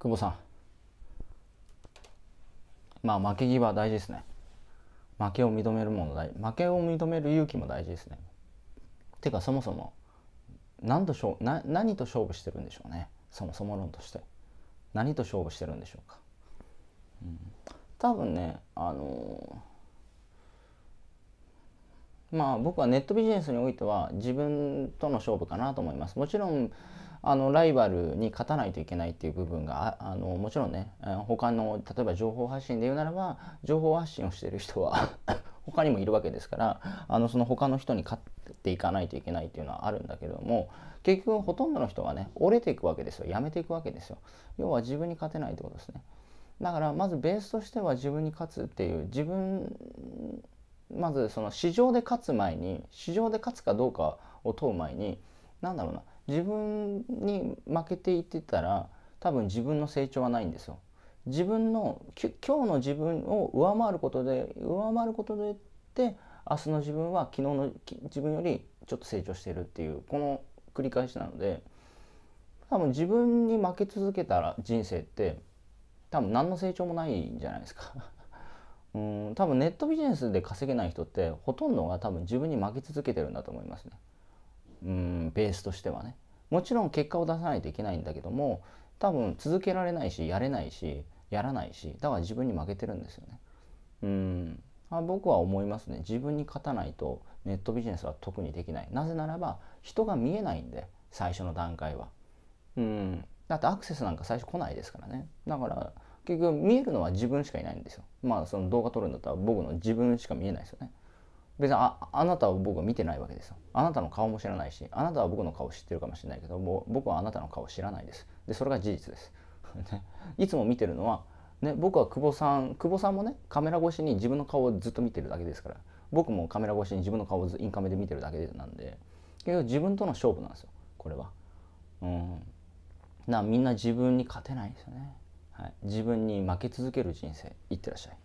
久保さんまあ負け際大事ですね負けを認めるもの大負けを認める勇気も大事ですねてかそもそも何と勝な何と勝負してるんでしょうねそもそも論として何と勝負してるんでしょうか、うん、多分ねあのーまあ僕はネットビジネスにおいては自分との勝負かなと思います。もちろんあのライバルに勝たないといけないっていう部分があのもちろんね他の例えば情報発信で言うならば情報発信をしている人は 他にもいるわけですからあのその他の人に勝っていかないといけないっていうのはあるんだけども結局ほとんどの人がね折れていくわけですよやめていくわけですよ要は自分に勝てないってことですねだからまずベースとしては自分に勝つっていう自分まずその市場で勝つ前に市場で勝つかどうかを問う前に何だろうな自分に負けていってたら多分自分の成長はないんですよ。自分の今日の自分を上回ることで上回ることでって明日の自分は昨日の自分よりちょっと成長してるっていうこの繰り返しなので多分自分に負け続けたら人生って多分何の成長もないんじゃないですかうん多分ネットビジネスで稼げない人ってほとんどが多分自分に負け続けてるんだと思いますね。うんベースとしてはね。もちろん結果を出さないといけないんだけども多分続けられないしやれないしやらないしだから自分に負けてるんですよね。うんあ僕は思いますね自分に勝たないとネットビジネスは特にできないなぜならば人が見えないんで最初の段階はうんだってアクセスなんか最初来ないですからねだから結局見えるのは自分しかいないんですよまあその動画撮るんだったら僕の自分しか見えないですよね別にああなたは僕は見てないわけですよあなたの顔も知らないしあなたは僕の顔を知ってるかもしれないけど僕はあなたの顔を知らないですでそれが事実です いつも見てるのはね、僕は久保さん久保さんもねカメラ越しに自分の顔をずっと見てるだけですから僕もカメラ越しに自分の顔をインカメで見てるだけなんで結局自分との勝負なんですよこれはうんなみんな自分に勝てないですよね自分に負け続ける人生いってらっしゃい。